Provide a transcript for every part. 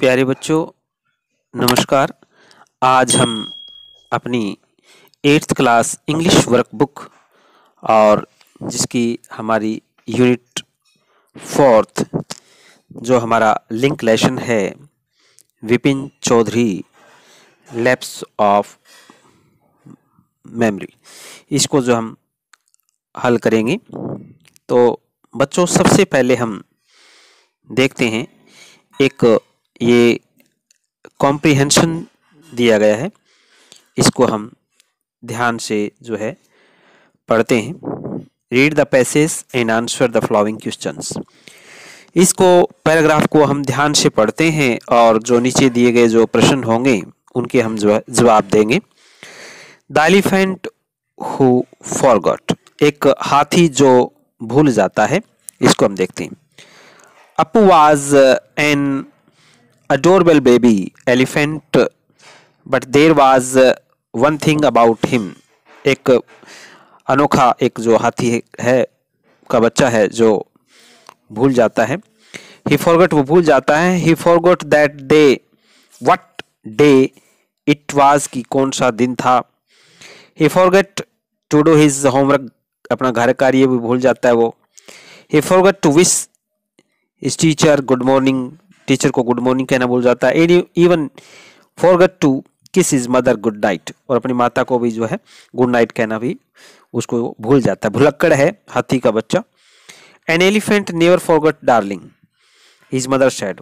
प्यारे बच्चों नमस्कार आज हम अपनी एट्थ क्लास इंग्लिश वर्कबुक और जिसकी हमारी यूनिट फोर्थ जो हमारा लिंक लेसन है Vipin Chaudhary lapse of memory इसको जो हम हल करेंगे तो बच्चों सबसे पहले हम देखते हैं एक ये कॉम्प्रिहेंशन दिया गया है इसको हम ध्यान से जो है पढ़ते हैं read the passage and answer the following questions इसको पैराग्राफ को हम ध्यान से पढ़ते हैं और जो नीचे दिए गए जो प्रश्न होंगे उनके हम जवाब देंगे द एलिफेंट हु फॉरगॉट एक हाथी जो भूल जाता है इसको हम देखते हैं अपू was an adorable baby elephant but there was uh, one thing about him एक अनोखा एक जो हाथी है का बच्चा है जो भूल जाता है ही फॉरगट वो भूल जाता है he forgot that day what day it was कि कौन सा दिन था he forget to do his homework अपना घर कार्य भी भूल जाता है वो he forget to wish his teacher good morning teacher को गुड मॉर्निंग कहना भूल जाता है even forget to kiss his mother good night और अपनी माता को भी जो है गुड नाइट कहना भी उसको भूल जाता है भुलक्कड़ है हाथी का बच्चा an elephant never got darling is mother said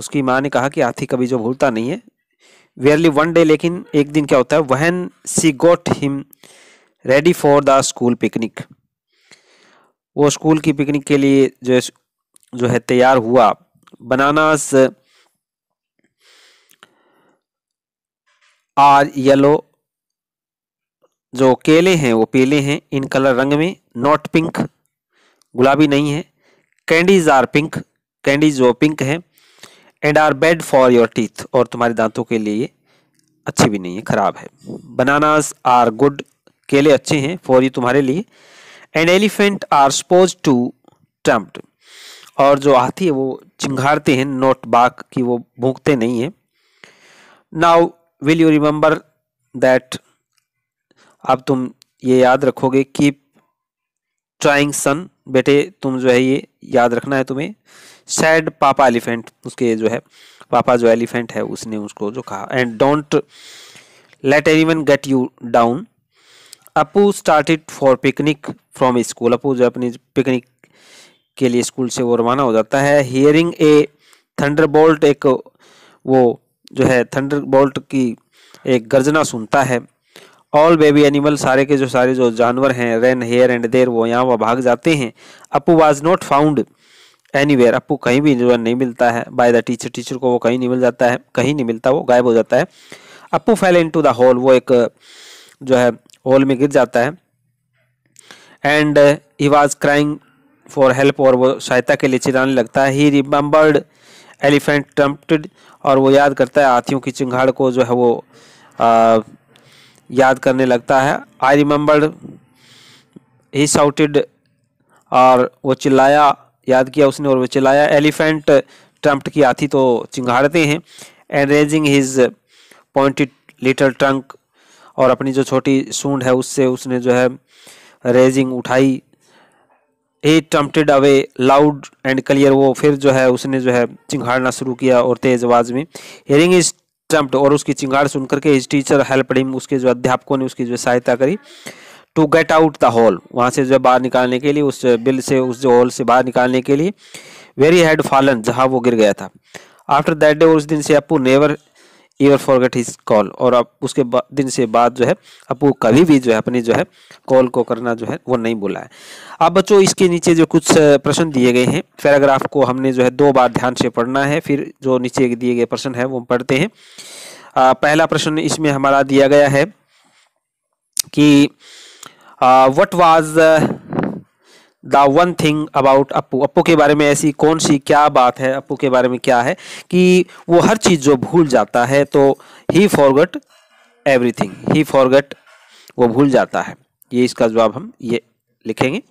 उसकी माँ ने कहा कि हाथी कभी जो भूलता नहीं है वेयरली वन डे लेकिन एक दिन क्या होता है when she got him ready for the school picnic वो स्कूल की पिकनिक के लिए जो है जो है तैयार हुआ bananas आर येलो जो केले हैं वो पीले हैं इन कलर रंग में नॉट पिंक गुलाबी नहीं है कैंडीज आर पिंक कैंडीज वो पिंक हैं and are bad for your teeth और तुम्हारे दांतों के लिए अच्छी भी नहीं है ख़राब है बनानास आर गुड केले अच्छे हैं फॉर यू तुम्हारे लिए and elephant are supposed to trumpet और जो हाथी है वो चिंगारते हैं नोट बाक कि वो भूखते नहीं हैं now will you remember that अब तुम ये याद रखोगे कि ट्राइंग सन बेटे तुम जो है ये याद रखना है तुम्हें सैड पापा एलिफेंट उसके जो है पापा जो एलिफेंट है उसने उसको जो कहा and don't let one get you down Apu started for picnic from school Apu जो अपनी पिकनिक के लिए स्कूल से वो रवाना हो जाता है हियरिंग ए थंडर बोल्ट एक वो जो है थंडर बोल्ट की एक गर्जना सुनता है ऑल बेबी एनिमल सारे के जो सारे जो जानवर हैं रेन हेयर एंड देर वो यहाँ वह भाग जाते हैं अपू was not found anywhere Apu कहीं भी नहीं मिलता है बाय द टीचर टीचर को वो कहीं नहीं मिल जाता है कहीं नहीं मिलता वो गायब हो जाता है Apu fell into the hole वो एक जो है हॉल में गिर जाता है and he was crying for help और वो सहायता के लिए चिल्लाने लगता है ही रिमेम्बर्ड एलिफेंट ट्रम्पटेड और वो याद करता है हाथियों की चिंगाड़ को जो है वो आ, याद करने लगता है आई रिमेम्बर्ड ही साउटेड और वो चिल्लाया याद किया उसने और वो चिल्लाया एलिफेंट ट्रम्प्ट की हाथी तो चिंगाड़ते हैं and raising his pointed little trunk और अपनी जो छोटी सूंड है उससे उसने जो है रेजिंग उठाई he trumpeted away loud and clear वो फिर जो है उसने जो है चिंगाड़ना शुरू किया और तेज आवाज में हेरिंग इज टम्प्ट और उसकी चिंगाड़ सुन करके इज टीचर हेल्प हिम उसके जो अध्यापकों ने उसकी जो सहायता करी to get out the hole वहाँ से जो है बाहर निकालने के लिए उस बिल से उस जो हॉल से बाहर निकालने के लिए वेरी हैड फॉलन जहाँ वो गिर गया था आफ्टर दैट डे उस दिन से Apu never ever forget his call और अब उसके दिन से बाद जो है वो कभी भी जो है अपनी जो है कॉल को करना जो है वो नहीं बोला है अब बच्चों इसके नीचे जो कुछ प्रश्न दिए गए हैं पैराग्राफ को हमने जो है दो बार ध्यान से पढ़ना है फिर जो नीचे दिए गए प्रश्न है वो पढ़ते हैं आ, पहला प्रश्न इसमें हमारा दिया गया है कि what was the one thing about Apu Apu के बारे में ऐसी कौन सी क्या बात है अपू के बारे में क्या है कि वो हर चीज़ जो भूल जाता है तो he forgot everything he forgot वो भूल जाता है ये इसका जवाब हम ये लिखेंगे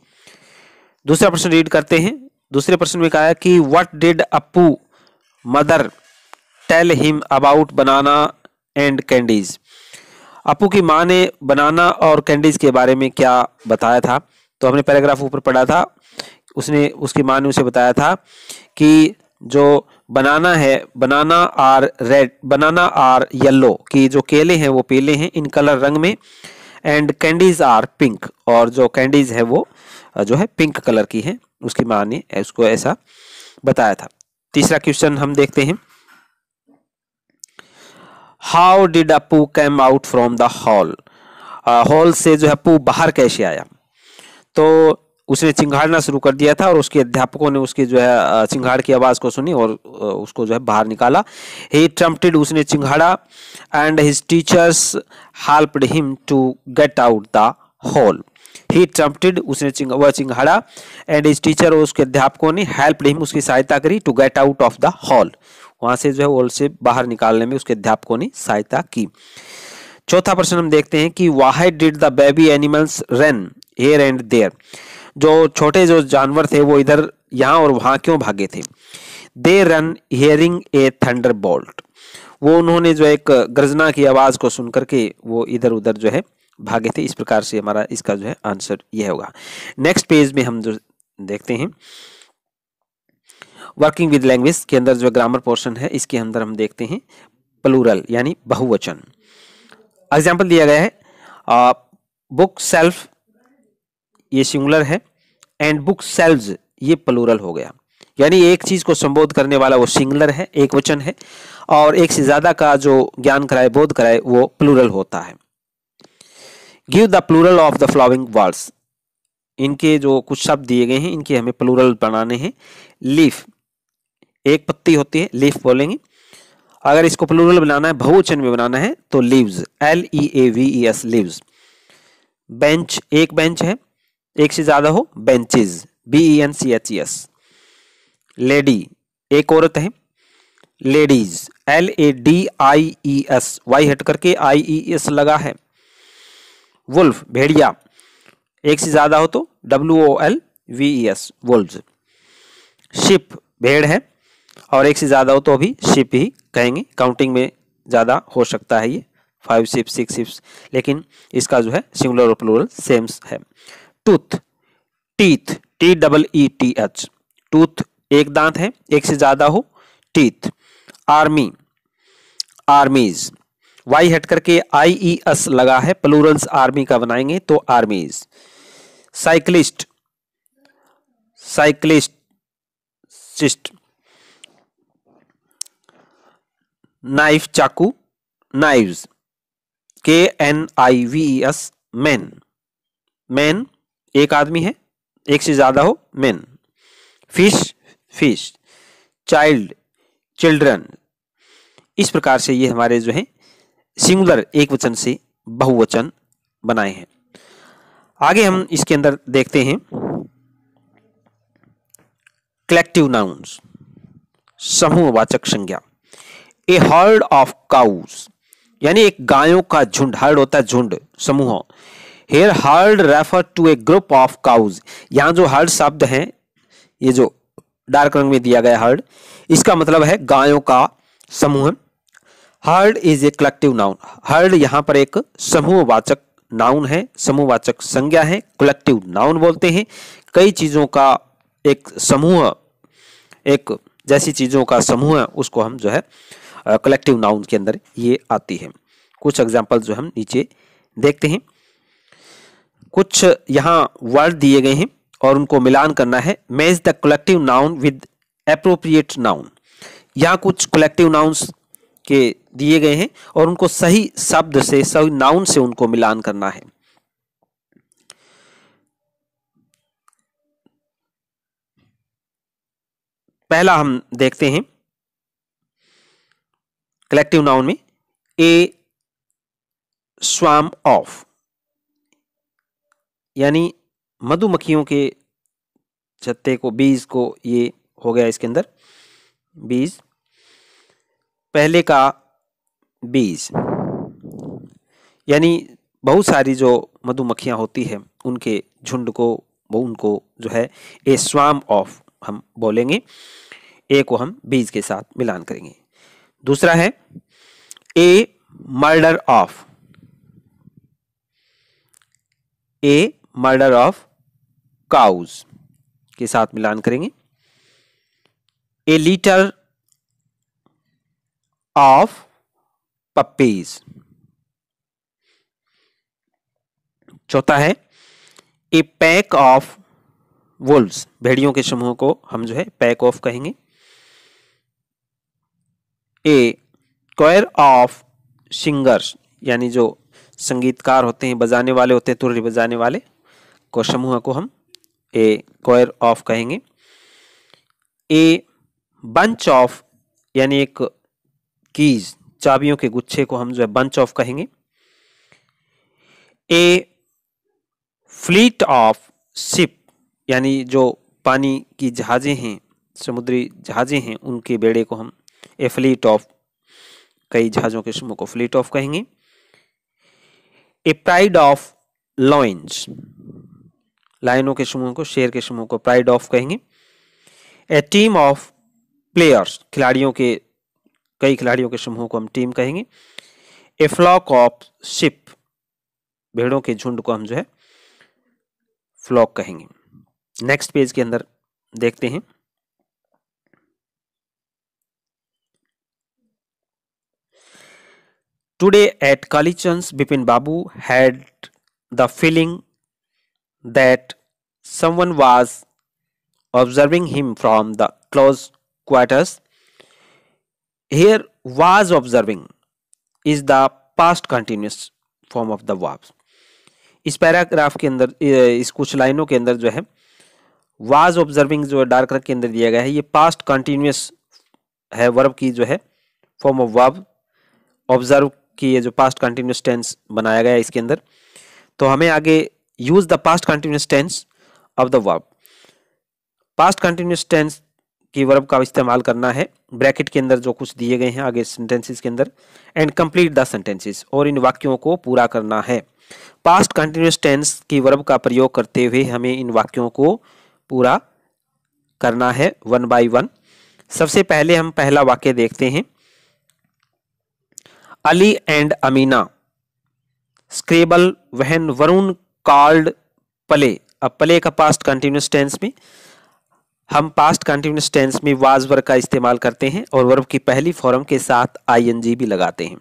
दूसरा प्रश्न रीड करते हैं दूसरे प्रश्न में कहा है कि what did Apu mother tell him about banana and candies Apu की माँ ने बनाना और कैंडीज के बारे में क्या बताया था तो हमने पैराग्राफ ऊपर पढ़ा था उसने उसकी माँ ने उसे बताया था कि जो बनाना है banana are red banana are yellow कि जो केले हैं वो पीले हैं इन कलर रंग में एंड कैंडीज आर पिंक और जो कैंडीज है वो जो है पिंक कलर की है उसकी माँ ने उसको ऐसा बताया था तीसरा क्वेश्चन हम देखते हैं how did Apu came out from the hole hole से जो है अपू बाहर कैसे आया तो उसने चिंगारना शुरू कर दिया था और उसके अध्यापकों ने उसकी जो है चिंगार की आवाज़ को सुनी और उसको जो है बाहर निकाला ही ट्रम्पटेड उसने चिंघाड़ा and his teachers helped him to get out the hole he trumpeted उसने वह चिंघाड़ा एंड हिज टीचर और उसके अध्यापकों ने हेल्प हिम उसकी सहायता करी to get out of the hole वहाँ से जो है हॉल से बाहर निकालने में उसके अध्यापकों ने सहायता की चौथा प्रश्न हम देखते हैं कि why did the baby animals run here and there जो छोटे जो जानवर थे वो इधर यहाँ और वहाँ क्यों भागे थे they run hearing a thunder bolt वो उन्होंने जो एक गर्जना की आवाज़ को सुन करके वो इधर उधर जो है भागे थे इस प्रकार से हमारा इसका जो है आंसर यह होगा नेक्स्ट पेज में हम जो देखते हैं वर्किंग विद लैंग्वेज के अंदर जो ग्रामर पोर्शन है इसके अंदर हम देखते हैं प्लूरल यानी बहुवचन एग्जाम्पल दिया गया है बुक सेल्फ ये सिंगुलर है एंड बुक सेल्स ये प्लूरल हो गया यानी एक चीज को संबोध करने वाला वो सिंगुलर है एक वचन है और एक से ज्यादा का जो ज्ञान कराए बोध कराए वो प्लूरल होता है give the plural of the following words इनके जो कुछ शब्द दिए गए हैं इनके हमें प्लूरल बनाने हैं लीफ एक पत्ती होती है लीफ बोलेंगे अगर इसको प्लूरल बनाना है बहुवचन में बनाना है तो leaves L E A V S leaves bench एक बेंच है एक से ज्यादा हो benches B E N C H E S lady एक औरत है ladies L A D I E S Y हट करके आई ई एस लगा है वुल्फ भेड़िया एक से ज्यादा हो तो W O L V E S wolf sheep भेड़ है और एक से ज्यादा हो तो अभी शिप ही कहेंगे काउंटिंग में ज्यादा हो सकता है ये फाइव शिप सिक्स शिप्स लेकिन इसका जो है सिंगुलर और प्लोरल सेम्स है tooth teeth T double E T H tooth एक दांत है एक से ज्यादा हो टीथ आर्मी आर्मीज वाई हट करके आई ई एस लगा है प्लूरल्स आर्मी का बनाएंगे तो armies cyclist cyclist cyst knife चाकू knives K N I V E S man man आदमी है एक से ज़्यादा हो men fish fish child children इस प्रकार से ये हमारे जो है सिंगुलर एक वचन से बहुवचन बनाए हैं आगे हम इसके अंदर देखते हैं कलेक्टिव नाउन्स समूहवाचक संज्ञा ए हर्ड ऑफ काउस यानी एक गायों का झुंड हर्ड होता है झुंड समूह here herd refer to a group of cows यहाँ जो हर्ड शब्द हैं ये जो डार्क रंग में दिया गया हर्ड इसका मतलब है गायों का समूह herd is a collective noun herd यहाँ पर एक समूहवाचक नाउन है समूहवाचक संज्ञा है कलेक्टिव नाउन बोलते हैं कई चीज़ों का एक समूह एक जैसी चीज़ों का समूह उसको हम जो है कलेक्टिव नाउन के अंदर ये आती है कुछ एग्जाम्पल जो हम नीचे देखते हैं कुछ यहाँ वर्ड दिए गए हैं और उनको मिलान करना है match the collective noun with appropriate noun यहाँ कुछ कलेक्टिव नाउन्स के दिए गए हैं और उनको सही शब्द से सही नाउन से उनको मिलान करना है पहला हम देखते हैं कलेक्टिव नाउन में ए स्वाम ऑफ यानी मधुमक्खियों के छत्ते को बीज को ये हो गया इसके अंदर बीज पहले का बीज यानी बहुत सारी जो मधुमक्खियां होती हैं उनके झुंड को वो उनको जो है ए स्वाम ऑफ हम बोलेंगे ए को हम बीज के साथ मिलान करेंगे दूसरा है a murder of a murder of cows के साथ मिलान करेंगे ए लीटर ऑफ पपीज चौथा है ए पैक ऑफ वुल्व्स भेड़ियों के समूह को हम जो है पैक ऑफ कहेंगे ए स्क्वायर ऑफ सिंगर्स यानी जो संगीतकार होते हैं बजाने वाले होते हैं तुरड़ी बजाने वाले को समूह को हम ए कोयर ऑफ कहेंगे ए बंच ऑफ यानी एक कीज चाबियों के गुच्छे को हम जो है बंच ऑफ कहेंगे ए फ्लीट ऑफ शिप यानी जो पानी की जहाज़ें हैं समुद्री जहाज़ें हैं उनके बेड़े को हम ए फ्लीट ऑफ कई जहाज़ों के समूह को फ्लीट ऑफ कहेंगे ए प्राइड ऑफ लॉइंस लाइनों के समूह को शेयर के समूह को प्राइड ऑफ कहेंगे ए टीम ऑफ प्लेयर्स खिलाड़ियों के कई खिलाड़ियों के समूह को हम टीम कहेंगे ए फ्लॉक ऑफ शिप भेड़ों के झुंड को हम जो है फ्लॉक कहेंगे नेक्स्ट पेज के अंदर देखते हैं today at Kalichan's Bipin Babu had the feeling that someone was observing him from the close quarters. Here was observing is the past continuous form of the verbs इस पैराग्राफ के अंदर इस कुछ लाइनों के अंदर जो है वाज ऑब्जर्विंग जो है डार्क रंग के अंदर दिया गया है ये पास्ट कंटिन्यूस है वर्ब की जो है फॉर्म ऑफ वर्ब ऑब्जर्व की ये जो पास्ट कंटिन्यूस टेंस बनाया गया है इसके अंदर तो हमें आगे use the past continuous tense of the verb past continuous tense की वर्ब का इस्तेमाल करना है ब्रैकेट के अंदर जो कुछ दिए गए हैं आगे सेंटेंसेस के अंदर एंड कंप्लीट द सेंटेंसेस और इन वाक्यों को पूरा करना है पास्ट कंटिन्यूस टेंस की वर्ब का प्रयोग करते हुए हमें इन वाक्यों को पूरा करना है वन बाय वन सबसे पहले हम पहला वाक्य देखते हैं Ali and Amina scrabble when Varun called play अब प्ले का पास्ट कंटिन्यूस टेंस में हम पास्ट कंटिन्यूस टेंस में वाज वर्ग का इस्तेमाल करते हैं और वर्ब की पहली फॉर्म के साथ आईएनजी भी लगाते हैं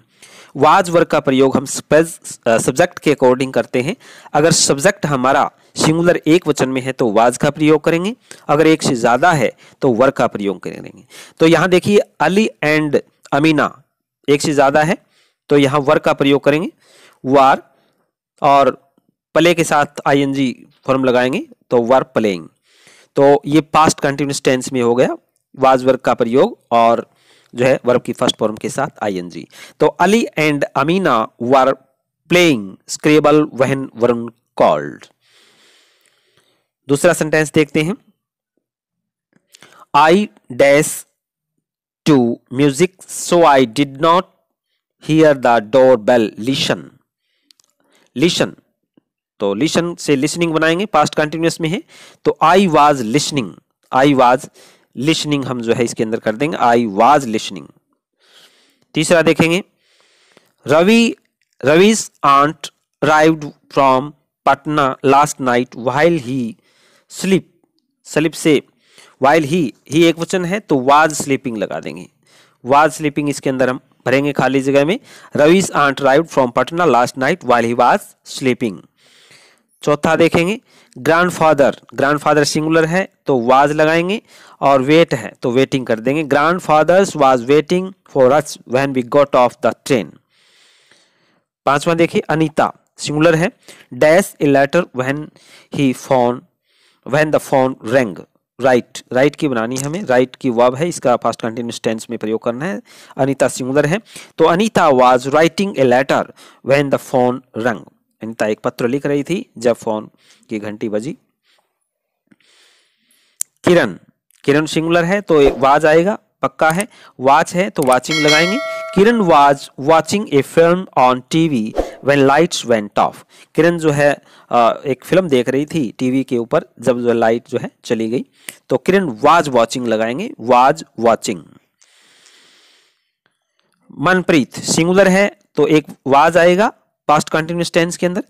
वाज वर्ग का प्रयोग हम सब्जेक्ट के अकॉर्डिंग करते हैं अगर सब्जेक्ट हमारा सिंगुलर एक वचन में है तो वाज का प्रयोग करेंगे अगर एक से ज़्यादा है तो वर्ग का प्रयोग करेंगे तो यहाँ देखिए अली एंड अमीना एक से ज़्यादा है तो यहाँ वर्ग का प्रयोग करेंगे वार और प्ले के साथ आईएनजी फॉर्म लगाएंगे तो वर प्लेइंग तो ये पास्ट कंटिन्यूस टेंस में हो गया वाज वर्ग का प्रयोग और जो है वर्क की फर्स्ट फॉर्म के साथ आईएनजी तो Ali and Amina were playing scrabble when Varun called दूसरा सेंटेंस देखते हैं I dash to music so I did not hear the doorbell listen listen तो लिसन से लिसनिंग बनाएंगे पास्ट कंटिन्यूस में है तो I was listening I was listening हम जो है इसके अंदर कर देंगे आई वाज लिसनिंग तीसरा देखेंगे Ravi Ravi's aunt arrived from Patna last night while he slip slip से वाइल ही ही एक वचन है तो वाज स्लीपिंग लगा देंगे वाज स्लीपिंग इसके अंदर हम भरेंगे खाली जगह में Ravi's aunt arrived from Patna last night while he was sleeping चौथा देखेंगे ग्रैंडफादर ग्रैंडफादर सिंगुलर है तो वाज लगाएंगे और वेट है तो वेटिंग कर देंगे grandfather's was waiting for us when we got off the train पांचवा देखिए अनीता सिंगुलर है dash a letter when he phone when the phone rang write write की बनानी हमें राइट की वर्ब है इसका फास्ट कंटिन्यूस टेंस में प्रयोग करना है अनीता सिंगुलर है तो Anita was writing a letter when the phone rang Anita एक पत्र लिख रही थी जब फोन की घंटी बजी किरण किरण सिंगुलर है तो वाज आएगा पक्का है वाच है तो वाचिंग लगाएंगे Kiran was watching a film on TV when lights went off Kiran जो है एक फिल्म देख रही थी टीवी के ऊपर जब जो लाइट जो है चली गई तो किरण वाज वॉचिंग लगाएंगे वाज वॉचिंग मनप्रीत सिंगुलर है तो एक वाज आएगा पास्ट कंटिन्यूस टेंस के अंदर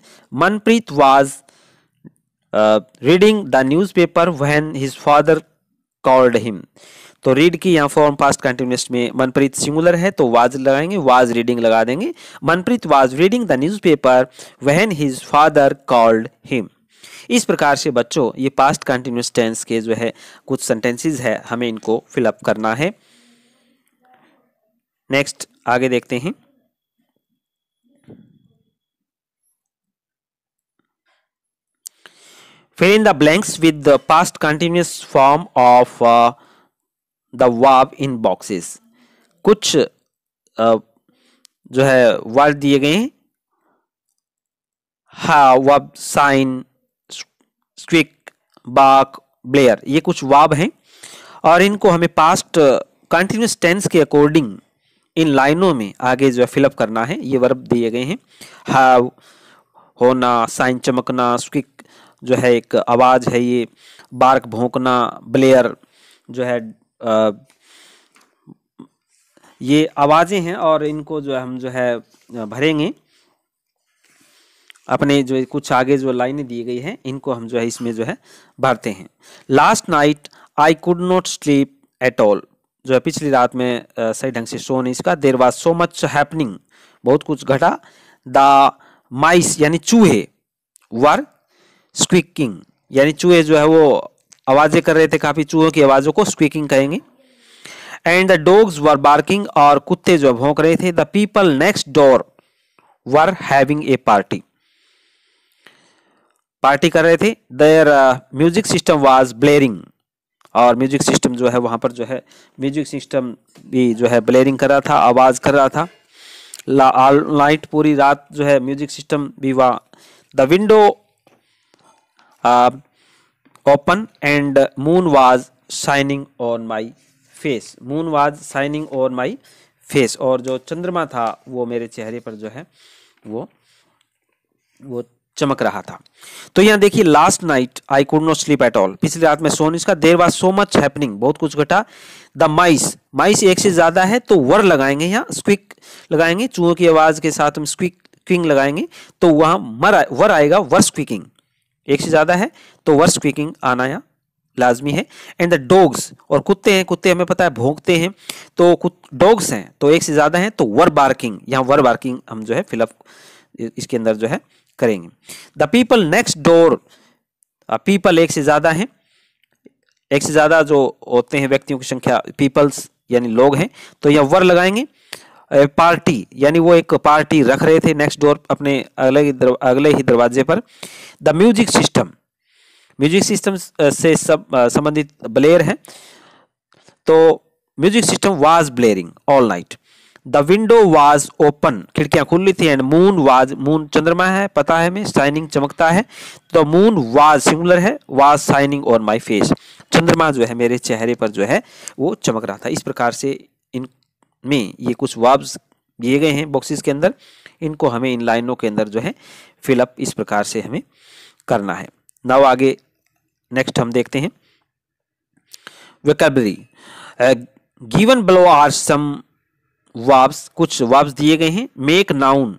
Manpreet was reading the newspaper when his father called him तो रीड की यहाँ फॉर्म पास्ट कंटिन्यूस में मनप्रीत सिंगुलर है तो वाज लगाएंगे वाज रीडिंग लगा देंगे Manpreet was reading the newspaper when his father called him इस प्रकार से बच्चों ये पास्ट कंटिन्यूस टेंस के जो है कुछ सेंटेंसेस है हमें इनको फिलअप करना है नेक्स्ट आगे देखते हैं fill in the blanks with the past continuous form of uh, the verb in boxes कुछ uh, जो है वर्ड दिए गए हैं हा verb shine squeak bark blare ये कुछ वाब हैं और इनको हमें पास्ट कंटिन्यूस टेंस के अकॉर्डिंग इन लाइनों में आगे जो है फिलअप करना है ये वर्ब दिए गए हैं हैव होना साइन चमकना स्क्विक जो है एक आवाज़ है ये बार्क भोंकना ब्लेयर जो है आ, ये आवाज़ें हैं और इनको जो है हम जो है भरेंगे अपने जो कुछ आगे जो लाइनें दी गई हैं इनको हम जो है इसमें जो है भरते हैं last night I could not sleep at all जो है पिछली रात में सही ढंग से सो नहीं इसका there was so much happening बहुत कुछ घटा द माइस यानी चूहे वर स्क्विकिंग यानी चूहे जो है वो आवाज़ें कर रहे थे काफ़ी चूहों की आवाज़ों को स्क्विकिंग कहेंगे and the dogs were barking और कुत्ते जो भोंक रहे थे the people next door were having a party party कर रहे थे there music system was blaring और म्यूजिक सिस्टम जो है वहां पर जो है म्यूजिक सिस्टम भी जो है ब्लेयरिंग कर रहा था आवाज़ कर रहा था ऑल नाइट पूरी रात जो है म्यूजिक सिस्टम भी वहाँ the window open and moon was shining on my face moon was shining on my face और जो चंद्रमा था वो मेरे चेहरे पर जो है वो वो चमक रहा था तो यहाँ देखिए last night I could not sleep at all पिछली रात में सोन इसका there was so much happening बहुत कुछ घटा द माइस माइस एक से ज्यादा है तो वर लगाएंगे यहाँ स्क्विक लगाएंगे चूहों की आवाज के साथ हम स्क्विक लगाएंगे तो वहां मर वर आएगा वर स्क्विकिंग एक से ज़्यादा है तो वर्स क्विकिंग आना या लाजमी है एंड द डॉग्स और कुत्ते हैं कुत्ते हमें पता है भोंगते हैं तो डॉग्स हैं तो एक से ज़्यादा हैं तो वर बार्किंग यहाँ वर बार्किंग हम जो है फिलअप इसके अंदर जो है करेंगे the people next door people एक से ज़्यादा हैं एक से ज़्यादा जो होते हैं व्यक्तियों की संख्या पीपल्स यानी लोग हैं तो यह वर लगाएंगे पार्टी यानी वो एक पार्टी रख रहे थे नेक्स्ट डोर अपने अगले अगले ही दरवाजे पर the music system music system से सब संबंधित ब्लेयर हैं तो music system was blaring all night the window was open खिड़कियां खुली थी एंड मून वाज मून चंद्रमा है पता है हमें शाइनिंग चमकता है तो मून वाज सिंगुलर है was shining on my face चंद्रमा जो है मेरे चेहरे पर जो है वो चमक रहा था इस प्रकार से में ये कुछ वाब्स दिए गए हैं बॉक्सेस के अंदर इनको हमें इन लाइनों के अंदर जो है फिलअप इस प्रकार से हमें करना है नाव आगे नेक्स्ट हम देखते हैं vocabulary given below are some verbs कुछ वाब्स दिए गए हैं मेक नाउन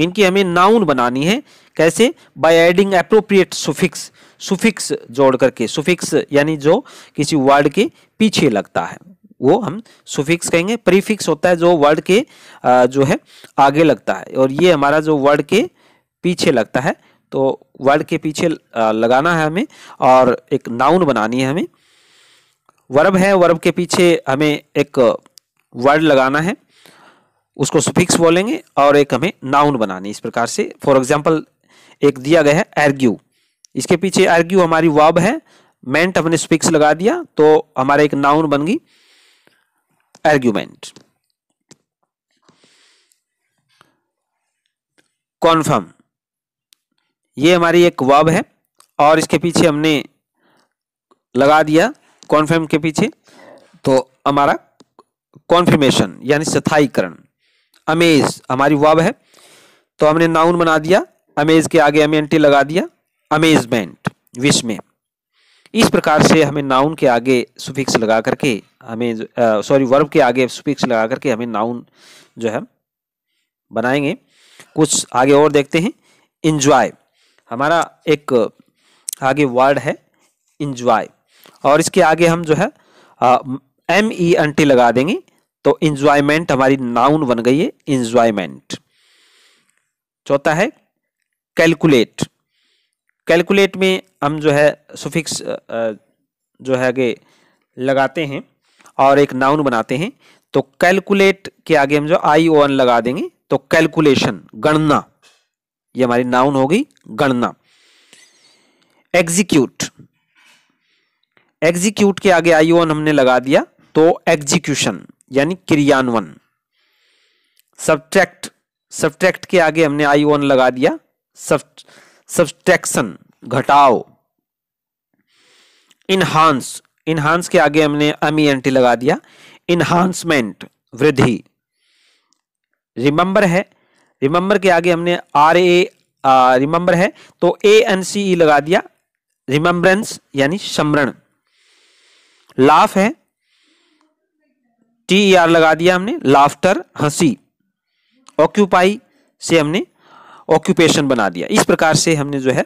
इनकी हमें नाउन बनानी है कैसे by adding appropriate suffix suffix जोड़ करके सुफिक्स यानी जो किसी वर्ड के पीछे लगता है वो हम सुफिक्स कहेंगे प्रीफिक्स होता है जो वर्ड के जो है आगे लगता है और ये हमारा जो वर्ड के पीछे लगता है तो वर्ड के पीछे लगाना है हमें और एक नाउन बनानी है हमें वर्ब है वर्ब के पीछे हमें एक वर्ड लगाना है उसको सुफिक्स बोलेंगे और एक हमें नाउन बनानी इस प्रकार से फॉर एग्जाम्पल एक दिया गया है एर्ग्यू इसके पीछे एर्ग्यू हमारी वर्ब है मेंट हमने स्पिक्स लगा दिया तो हमारा एक नाउन बन गई argument कॉन्फर्म ये हमारी एक वर्ब है और इसके पीछे हमने लगा दिया कॉन्फर्म के पीछे तो हमारा कॉन्फर्मेशन यानी स्थायीकरण अमेज हमारी वर्ब है तो हमने नाउन बना दिया अमेज के आगे हमें एंटी लगा दिया अमेजमेंट विश में इस प्रकार से हमें नाउन के आगे सुफिक्स लगा करके हमें सॉरी वर्ब के आगे सुफिक्स लगा करके हमें नाउन जो है बनाएंगे कुछ आगे और देखते हैं इंजॉय हमारा एक आगे वर्ड है इंजॉय और इसके आगे हम जो है एम ई एन टी लगा देंगे तो इंजॉयमेंट हमारी नाउन बन गई है इंजॉयमेंट चौथा है कैलकुलेट कैलकुलेट में हम जो है सुफिक्स जो है आगे लगाते हैं और एक नाउन बनाते हैं तो कैलकुलेट के आगे हम जो आई ओ एन लगा देंगे तो कैलकुलेशन गणना ये हमारी नाउन होगी गणना एग्जीक्यूट एग्जीक्यूट के आगे आई एन हमने लगा दिया तो एग्जीक्यूशन यानी क्रियान्वयन सब्ट्रैक्ट सब्ट्रैक्ट के आगे हमने आई एन लगा दिया सब्ट्रैक्शन घटाओ इनहांस इनहांस के आगे हमने अमी एंटी e लगा दिया इनहांसमेंट वृद्धि रिमंबर है रिमेंबर के आगे हमने आर ए रिमंबर है तो ए एन सी ई लगा दिया रिमेंबरेंस यानी समरण लाफ है टी ई आर लगा दिया हमने लाफ्टर हंसी ऑक्यूपाई से हमने ऑक्यूपेशन बना दिया इस प्रकार से हमने जो है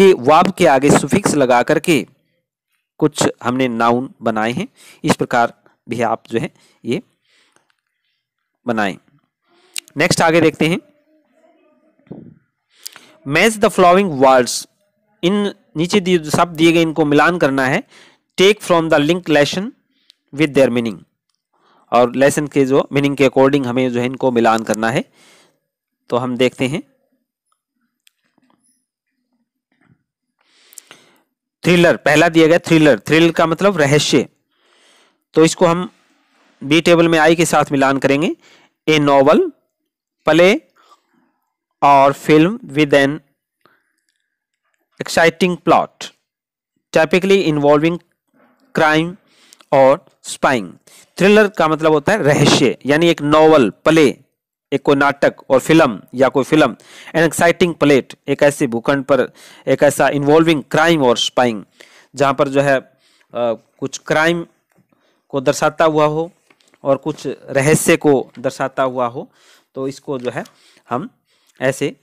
ये वाब के आगे सुफिक्स लगा करके कुछ हमने नाउन बनाए हैं इस प्रकार भी आप जो है ये बनाए नेक्स्ट आगे देखते हैं मैच द फ्लोइंग वर्ड्स इन नीचे दिए सब दिए गए इनको मिलान करना है take from the link lesson with their meaning और लेसन के जो मीनिंग के अकॉर्डिंग हमें जो है इनको मिलान करना है तो हम देखते हैं थ्रिलर पहला दिया गया थ्रिलर थ्रिल का मतलब रहस्य तो इसको हम बी टेबल में आई के साथ मिलान करेंगे a novel play or film with an exciting plot typically involving crime or spying thriller का मतलब होता है रहस्य यानी एक नॉवल प्ले एक कोई नाटक और फिल्म या कोई फिल्म एन एक्साइटिंग प्लेट एक ऐसे भूखंड पर एक ऐसा इन्वॉल्विंग क्राइम और स्पाइंग जहाँ पर जो है आ, कुछ क्राइम को दर्शाता हुआ हो और कुछ रहस्य को दर्शाता हुआ हो तो इसको जो है हम ऐसे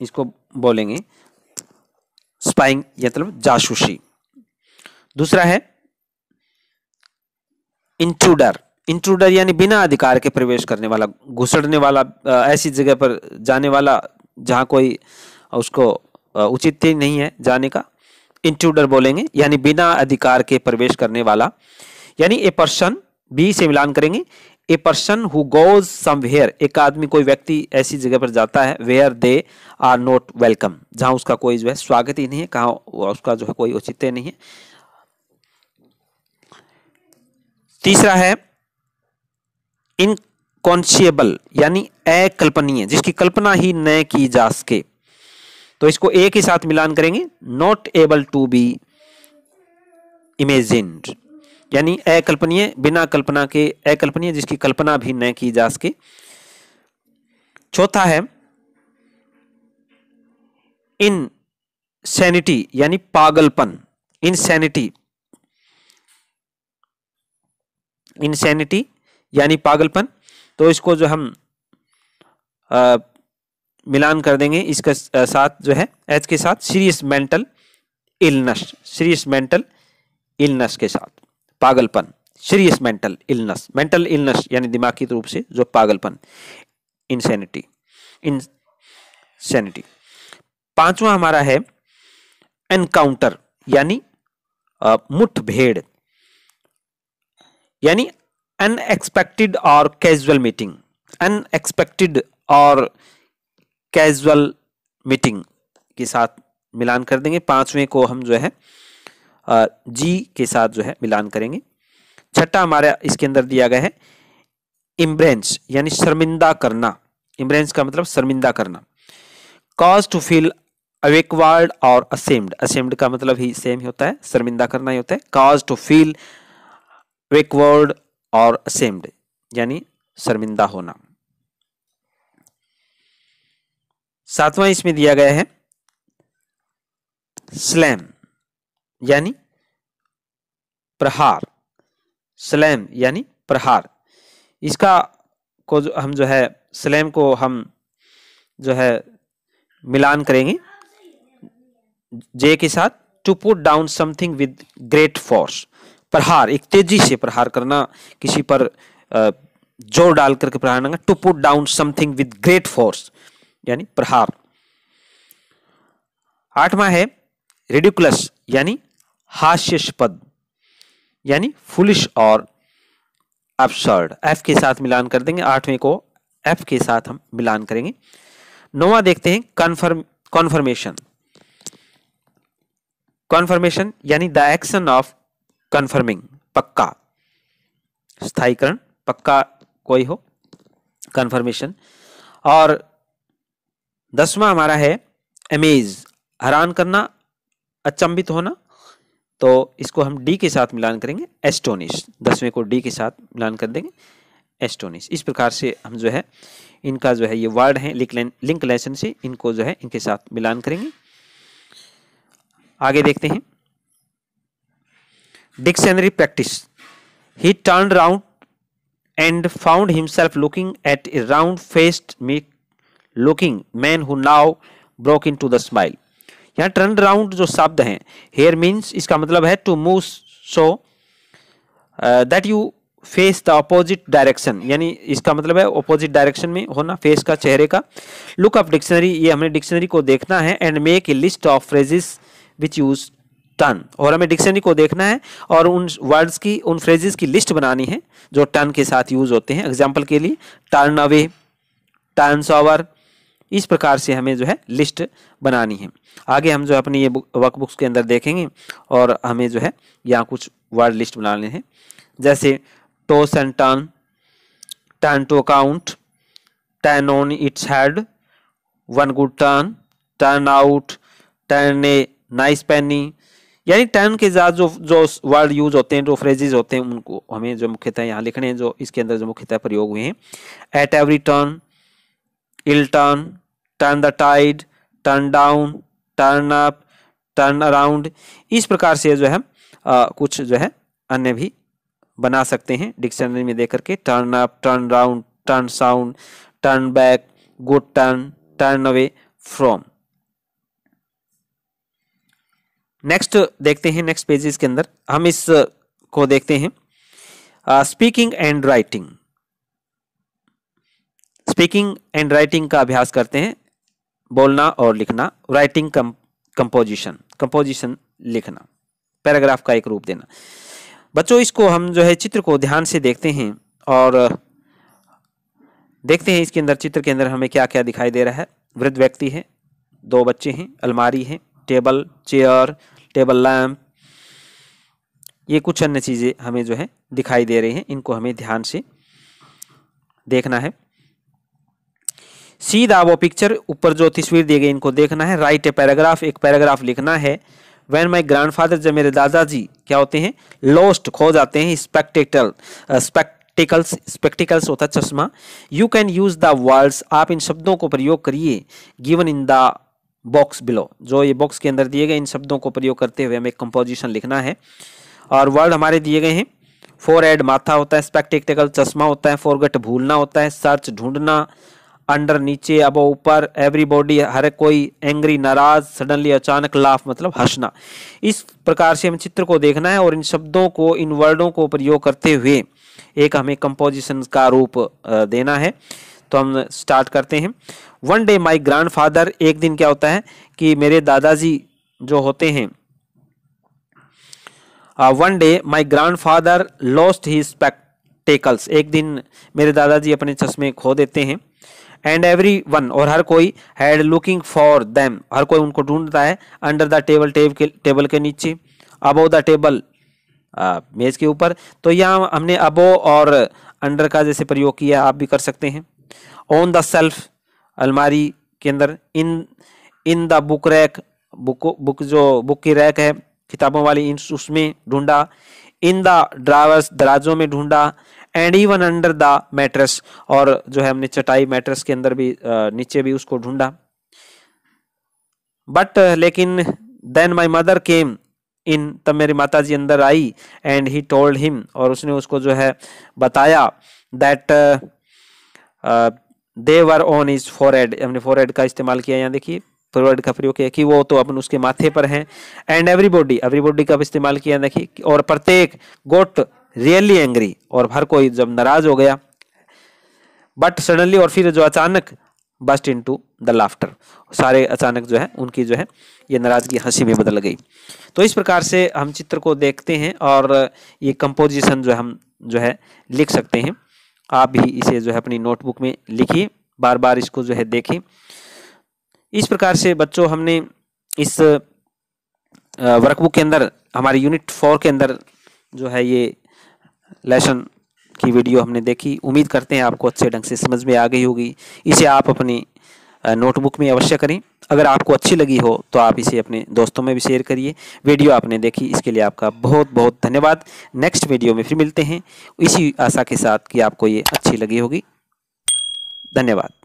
इसको बोलेंगे स्पाइंग या मतलब जासूसी दूसरा है इंट्रूडर इंट्रूडर यानी बिना अधिकार के प्रवेश करने वाला घुसड़ने वाला ऐसी जगह पर जाने वाला जहाँ कोई उसको उचित नहीं है जाने का इंट्रूडर बोलेंगे यानी बिना अधिकार के प्रवेश करने वाला यानी ए पर्सन बी से मिलान करेंगे a person who goes somewhere एक आदमी कोई व्यक्ति ऐसी जगह पर जाता है where they are not welcome जहां उसका कोई जो है स्वागत ही नहीं है कहाँ उसका जो है कोई औचित्य नहीं है तीसरा है इनकॉन्शियबल यानी अकल्पनीय जिसकी कल्पना ही न की जा सके तो इसको ए के साथ मिलान करेंगे not able to be imagined यानी अकल्पनीय बिना कल्पना के अकल्पनीय जिसकी कल्पना भी न की जा सके चौथा है इन सैनिटी यानी पागलपन इन इन सैनिटी यानी पागलपन तो इसको जो हम आ, मिलान कर देंगे इसके साथ जो है एच के साथ serious mental illness serious mental illness के साथ पागलपन serious mental illness mental illness यानी दिमागी रूप से जो पागलपन इंसैनिटी इंसैनिटी पांचवा हमारा है एनकाउंटर यानी मुठभेड़ यानी अनएक्सपेक्टेड और कैजुअल मीटिंग अनएक्सपेक्टेड और कैजुअल मीटिंग के साथ मिलान कर देंगे पांचवें को हम जो है जी के साथ जो है मिलान करेंगे छठा हमारा इसके अंदर दिया गया है इम्ब्रेंस यानी शर्मिंदा करना इम्ब्रेंस का मतलब शर्मिंदा करना कॉज टू फील अवेकवर्ड और असेम्ड असेम्ड का मतलब ही सेम ही होता है शर्मिंदा करना ही होता है कॉज टू फील अवेकवर्ड और असेम्ड यानी शर्मिंदा होना सातवां इसमें दिया गया है स्लैम यानी प्रहार स्लैम यानी प्रहार इसका को जो हम जो है स्लैम को हम जो है मिलान करेंगे जे के साथ to put down something with great force प्रहार एक तेजी से प्रहार करना किसी पर जोर डाल करके प्रहार करना to put down something with great force यानी प्रहार आठवां है रेडिकुलस यानी हास्यस्पद यानी फुलिश और अपसर्ड एफ के साथ मिलान कर देंगे आठवें को एफ के साथ हम मिलान करेंगे नौवां देखते हैं कन्फर्म कॉन्फर्मेशन कॉन्फर्मेशन यानी द एक्शन ऑफ कन्फर्मिंग पक्का स्थायीकरण पक्का कोई हो कन्फर्मेशन और दसवा हमारा है अमेज हैरान करना अचंभित होना तो इसको हम डी के साथ मिलान करेंगे एस्टोनिश दसवें को डी के साथ मिलान कर देंगे एस्टोनिश इस प्रकार से हम जो है इनका जो है ये वर्ड है लिंक लेसन से इनको जो है इनके साथ मिलान करेंगे आगे देखते हैं Dictionary practice. He turned round and found himself looking at a round-faced, looking man who now broke into the smile. यहाँ टर्न राउंड जो शब्द हैं हेयर मीन्स इसका मतलब है to move so that you face the opposite direction यानी इसका मतलब है अपोजिट डायरेक्शन में होना फेस का चेहरे का लुक ऑफ डिक्शनरी ये हमने डिक्शनरी को देखना है and make a list of phrases which use turn और हमें डिक्शनरी को देखना है और उन वर्ड्स की उन फ्रेजेस की लिस्ट बनानी है जो टन के साथ यूज होते हैं एग्जाम्पल के लिए टर्न अवे टर्नस सॉवर इस प्रकार से हमें जो है लिस्ट बनानी है आगे हम जो अपनी ये वर्क बुक्स के अंदर देखेंगे और हमें जो है यहाँ कुछ वर्ड लिस्ट बनाने हैं जैसे toss and turn turn to account turn on its head one good turn turn out turn a nice penny यानी टर्न के साथ जो जो वर्ड यूज होते हैं जो फ्रेजेज होते हैं उनको हमें जो मुख्यतः यहाँ लिखने हैं जो इसके अंदर जो मुख्यतः प्रयोग हुए हैं at every turn ill turn turn the tide turn down turn up turn around इस प्रकार से जो है आ, कुछ जो है अन्य भी बना सकते हैं डिक्शनरी में देख करके turn up turn round turn sound turn back good turn turn away from next देखते हैं नेक्स्ट पेजेस के अंदर हम इस uh, को देखते हैं speaking and writing speaking and writing का अभ्यास करते हैं बोलना और लिखना राइटिंग कंपोजिशन कंपोजिशन लिखना पैराग्राफ का एक रूप देना बच्चों इसको हम जो है चित्र को ध्यान से देखते हैं और uh, देखते हैं इसके अंदर चित्र के अंदर हमें क्या क्या दिखाई दे रहा है वृद्ध व्यक्ति है दो बच्चे हैं अलमारी है टेबल चेयर टेबल लैम्प ये कुछ अन्य चीज़ें हमें जो है दिखाई दे रही हैं इनको हमें ध्यान से देखना है सीधा वो पिक्चर ऊपर जो तस्वीर दी गई इनको देखना है राइट ए पैराग्राफ एक पैराग्राफ लिखना है वेन माई ग्रांड फादर जब मेरे दादाजी क्या होते हैं लॉस्ट खो जाते हैं स्पेक्टेटल स्पेक्टिकल्स स्पेक्टिकल्स होता चश्मा you can use the words आप इन शब्दों को प्रयोग करिए given in the box below जो ये बॉक्स के अंदर दिए गए इन शब्दों को प्रयोग करते हुए हमें कंपोजिशन लिखना है और वर्ड हमारे दिए गए हैं फोर एड माथा होता है स्पेक्टेक्टिकल चश्मा होता है फोरगट भूलना होता है सर्च ढूंढना अंडर नीचे अब ऊपर एवरीबॉडी हर कोई एंग्री नाराज सडनली अचानक लाफ मतलब हंसना इस प्रकार से हम चित्र को देखना है और इन शब्दों को इन वर्डों को प्रयोग करते हुए एक हमें कंपोजिशन का रूप देना है तो हम स्टार्ट करते हैं वन डे माई फादर एक दिन क्या होता है कि मेरे दादाजी जो होते हैं one day my grandfather lost he spectacles एक दिन मेरे दादाजी अपने चश्मे खो देते हैं एंड एवरी वन और हर कोई हैड लुकिंग फॉर दैम हर कोई उनको ढूंढता है अंडर द टेबल टेब के टेबल के नीचे अबो द टेबल मेज के ऊपर तो यहाँ हमने अबो और अंडर का जैसे प्रयोग किया आप भी कर सकते हैं ऑन द सेल्फ अलमारी के अंदर in in the book rack book book जो बुक की रैक है किताबों वाली इन उसमें ढूंढा इन द ड्रावर्स दराजों में ढूंढा and even under the mattress और जो है हमने चटाई मैट्रेस के अंदर भी नीचे भी उसको ढूंढा बट लेकिन देन माई मदर केम इन तब मेरी माता जी अंदर आई एंड ही टोल्ड हिम और उसने उसको जो है बताया that they were on his forehead हमने एड का इस्तेमाल किया यहाँ देखिए फॉरवर्ड का प्रयोग किया कि वो तो अपन उसके माथे पर हैं एंड एवरीबॉडी एवरीबॉडी का इस्तेमाल किया देखिए और प्रत्येक गोट रियली एंग्री और हर कोई जब नाराज हो गया बट सडनली और फिर जो अचानक burst into the laughter सारे अचानक जो है उनकी जो है ये नाराजगी हंसी में बदल गई तो इस प्रकार से हम चित्र को देखते हैं और ये कंपोजिशन जो हम जो है लिख सकते हैं आप भी इसे जो है अपनी नोटबुक में लिखिए बार बार इसको जो है देखें इस प्रकार से बच्चों हमने इस वर्कबुक के अंदर हमारी यूनिट फोर के अंदर जो है ये लेसन की वीडियो हमने देखी उम्मीद करते हैं आपको अच्छे ढंग से समझ में आ गई होगी इसे आप अपनी नोटबुक में अवश्य करें अगर आपको अच्छी लगी हो तो आप इसे अपने दोस्तों में भी शेयर करिए वीडियो आपने देखी इसके लिए आपका बहुत बहुत धन्यवाद नेक्स्ट वीडियो में फिर मिलते हैं इसी आशा के साथ कि आपको ये अच्छी लगी होगी धन्यवाद